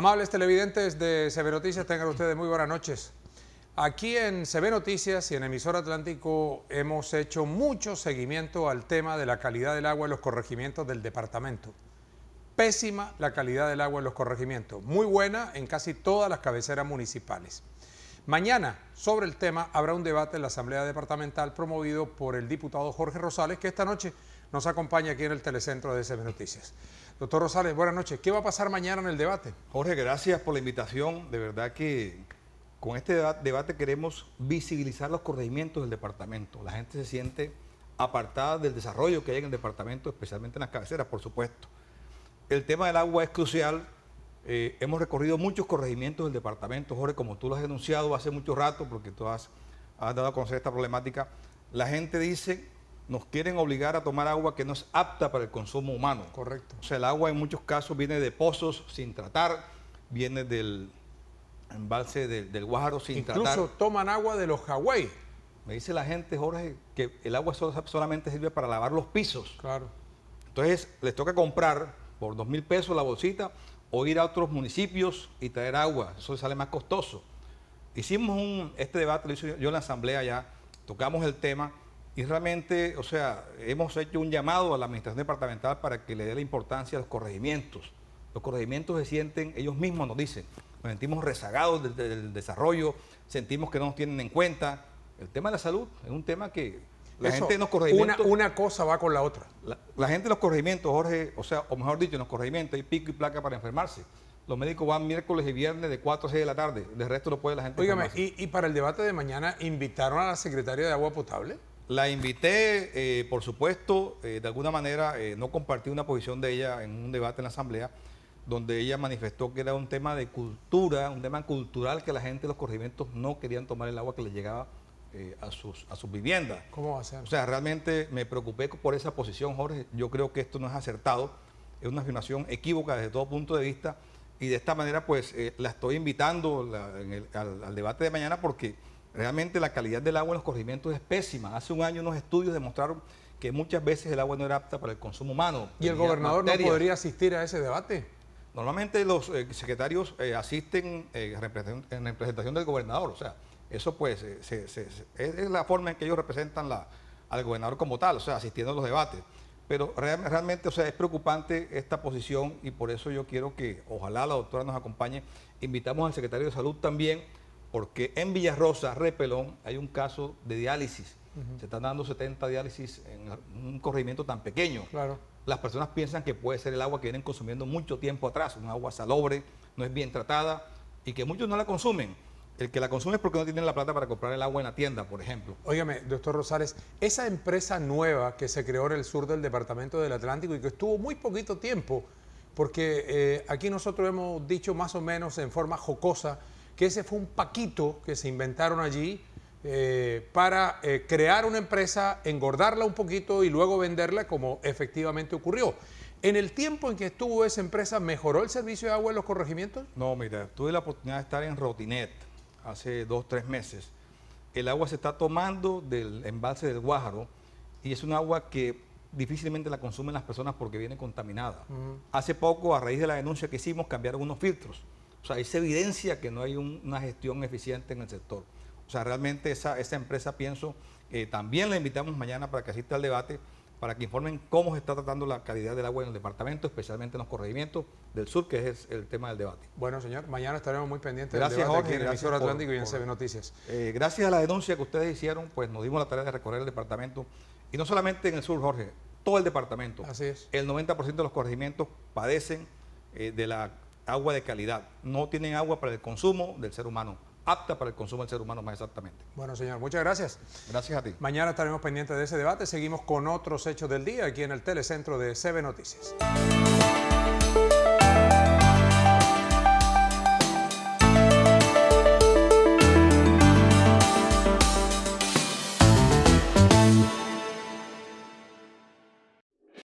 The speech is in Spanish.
Amables televidentes de CB Noticias, tengan ustedes muy buenas noches. Aquí en CB Noticias y en Emisor Atlántico hemos hecho mucho seguimiento al tema de la calidad del agua en los corregimientos del departamento. Pésima la calidad del agua en los corregimientos, muy buena en casi todas las cabeceras municipales. Mañana, sobre el tema, habrá un debate en la Asamblea Departamental promovido por el diputado Jorge Rosales, que esta noche nos acompaña aquí en el telecentro de SB Noticias. Doctor Rosales, buenas noches. ¿Qué va a pasar mañana en el debate? Jorge, gracias por la invitación. De verdad que con este debate queremos visibilizar los corregimientos del departamento. La gente se siente apartada del desarrollo que hay en el departamento, especialmente en las cabeceras, por supuesto. El tema del agua es crucial eh, hemos recorrido muchos corregimientos del departamento, Jorge, como tú lo has denunciado hace mucho rato, porque tú has, dado a conocer esta problemática. La gente dice, nos quieren obligar a tomar agua que no es apta para el consumo humano. Correcto. O sea, el agua en muchos casos viene de pozos sin tratar, viene del embalse del, Guájaro sin tratar. Incluso toman agua de los Hawái. Me dice la gente, Jorge, que el agua solamente sirve para lavar los pisos. Claro. Entonces, les toca comprar por dos mil pesos la bolsita o ir a otros municipios y traer agua, eso sale más costoso. Hicimos un, este debate, lo hice yo en la asamblea ya, tocamos el tema y realmente, o sea, hemos hecho un llamado a la administración departamental para que le dé la importancia a los corregimientos. Los corregimientos se sienten, ellos mismos nos dicen, nos sentimos rezagados del desarrollo, sentimos que no nos tienen en cuenta. El tema de la salud es un tema que la gente en los corregimientos. Una, cosa va con la otra. La, gente en los corregimientos, Jorge, o sea, o mejor dicho, en los corregimientos hay pico y placa para enfermarse. Los médicos van miércoles y viernes de 4 a 6 de la tarde. De resto no puede la gente. Óigame, y, y, para el debate de mañana, ¿invitaron a la secretaria de Agua Potable? La invité, eh, por supuesto, eh, de alguna manera eh, no compartí una posición de ella en un debate en la Asamblea, donde ella manifestó que era un tema de cultura, un tema cultural que la gente de los corregimientos no querían tomar el agua que les llegaba eh, a, sus, a sus viviendas. ¿Cómo va a ser? O sea, realmente me preocupé por esa posición, Jorge. Yo creo que esto no es acertado, es una afirmación equívoca desde todo punto de vista y de esta manera pues eh, la estoy invitando al, debate de mañana porque realmente la calidad del agua en los corregimientos es pésima. Hace un año unos estudios demostraron que muchas veces el agua no era apta para el consumo humano. ¿Y el gobernador no podría asistir a ese debate? Normalmente los eh, secretarios asisten en representación del gobernador, o sea, eso pues es la forma en que ellos representan la, al gobernador como tal, o sea, asistiendo a los debates. Pero realmente, o sea, es preocupante esta posición y por eso yo quiero que ojalá la doctora nos acompañe. Invitamos al secretario de Salud también, porque en Villarrosa, Repelón, hay un caso de diálisis. Se están dando 70 diálisis en un corregimiento tan pequeño. Claro. Las personas piensan que puede ser el agua que vienen consumiendo mucho tiempo atrás, un agua salobre, no es bien tratada y que muchos no la consumen. El que la consume es porque no tiene la plata para comprar el agua en la tienda, por ejemplo. Óigame, doctor Rosales, esa empresa nueva que se creó en el sur del departamento del Atlántico y que estuvo muy poquito tiempo, porque eh, aquí nosotros hemos dicho más o menos en forma jocosa que ese fue un paquito que se inventaron allí eh, para eh, crear una empresa, engordarla un poquito y luego venderla como efectivamente ocurrió. ¿En el tiempo en que estuvo esa empresa mejoró el servicio de agua en los corregimientos? No, mira, tuve la oportunidad de estar en Rotinet hace dos, tres meses, el agua se está tomando del embalse del Guájaro y es un agua que difícilmente la consumen las personas porque viene contaminada. Hace poco, a raíz de la denuncia que hicimos, cambiaron unos filtros. O sea, es evidencia que no hay una gestión eficiente en el sector. O sea, realmente esa, empresa, pienso, eh, también la invitamos mañana para que asista al debate para que informen cómo se está tratando la calidad del agua en el departamento, especialmente en los corregimientos del sur, que es el tema del debate. Bueno, señor, mañana estaremos muy pendientes gracias, del debate Jorge, en Atlántico y en CB Noticias. Eh, gracias a la denuncia que ustedes hicieron, pues nos dimos la tarea de recorrer el departamento, y no solamente en el sur, Jorge, todo el departamento. Así es. El 90% de los corregimientos padecen eh, de la agua de calidad, no tienen agua para el consumo del ser humano apta para el consumo del ser humano más exactamente. Bueno, señor, muchas gracias. Gracias a ti. Mañana estaremos pendientes de ese debate. Seguimos con otros hechos del día aquí en el Telecentro de CB Noticias.